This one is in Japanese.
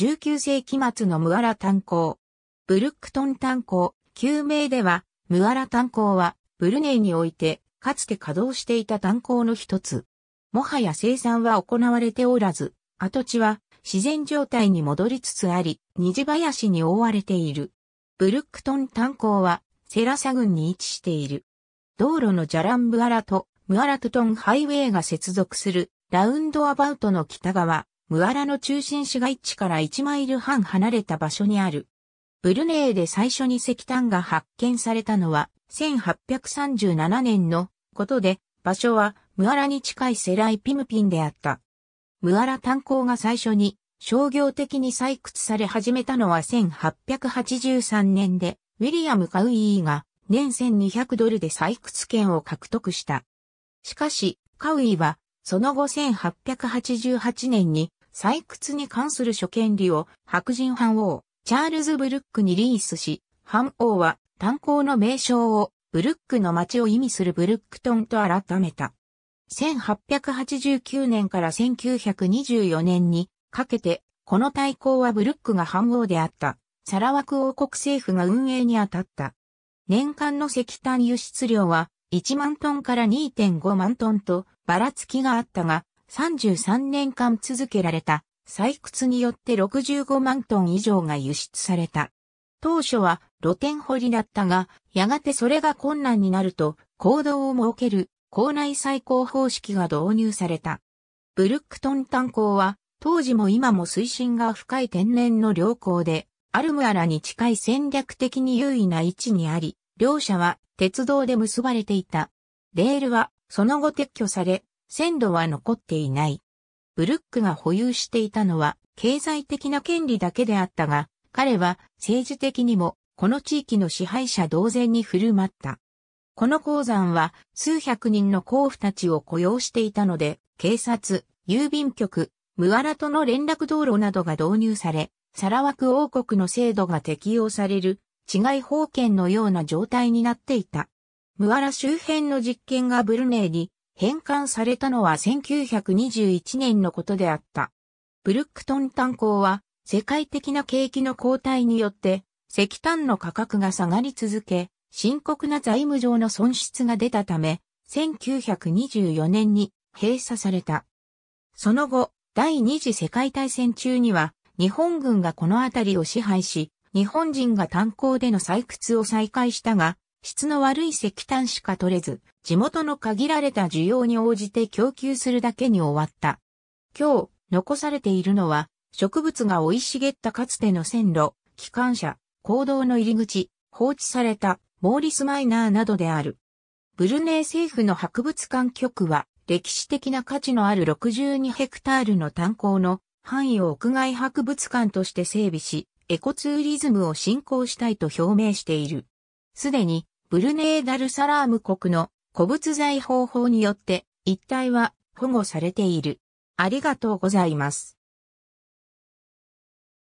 19世紀末のムアラ炭鉱。ブルックトン炭鉱、旧名では、ムアラ炭鉱は、ブルネイにおいて、かつて稼働していた炭鉱の一つ。もはや生産は行われておらず、跡地は自然状態に戻りつつあり、虹林に覆われている。ブルックトン炭鉱はセラサ郡に位置している。道路のジャランブアラとムアラトトンハイウェイが接続するラウンドアバウトの北側、ムアラの中心市街地から1マイル半離れた場所にある。ブルネーで最初に石炭が発見されたのは1837年のことで、場所はムアラに近いセライピムピンであった。ムアラ炭鉱が最初に商業的に採掘され始めたのは1883年で、ウィリアム・カウイーが年1200ドルで採掘権を獲得した。しかし、カウイーはその後1888年に採掘に関する諸権利を白人藩王、チャールズ・ブルックにリースし、藩王は炭鉱の名称をブルックの町を意味するブルックトンと改めた。1889年から1924年にかけて、この大公はブルックが藩王であった、サラワク王国政府が運営に当たった。年間の石炭輸出量は1万トンから2.5万トンとばらつきがあったが、33年間続けられた採掘によって65万トン以上が輸出された。当初は露天掘りだったが、やがてそれが困難になると、行動を設ける校内採高方式が導入された。ブルックトン炭鉱は、当時も今も水深が深い天然の良好で、アルムアラに近い戦略的に優位な位置にあり、両者は鉄道で結ばれていた。レールはその後撤去され、鮮度は残っていない。ブルックが保有していたのは経済的な権利だけであったが、彼は政治的にもこの地域の支配者同然に振る舞った。この鉱山は数百人の甲府たちを雇用していたので、警察、郵便局、ムアラとの連絡道路などが導入され、サラワク王国の制度が適用される、治外法権のような状態になっていた。ムアラ周辺の実験がブルネーに返還されたのは1921年のことであった。ブルックトン炭鉱は世界的な景気の後退によって石炭の価格が下がり続け、深刻な財務上の損失が出たため、1924年に閉鎖された。その後、第二次世界大戦中には日本軍がこの辺りを支配し、日本人が炭鉱での採掘を再開したが、質の悪い石炭しか取れず、地元の限られた需要に応じて供給するだけに終わった。今日、残されているのは、植物が生い茂ったかつての線路、機関車、行動の入り口、放置された、モーリス・マイナーなどである。ブルネイ政府の博物館局は、歴史的な価値のある62ヘクタールの炭鉱の範囲を屋外博物館として整備し、エコツーリズムを振興したいと表明している。すでにブルネーダルサラーム国の古物財方法によって一帯は保護されている。ありがとうございます。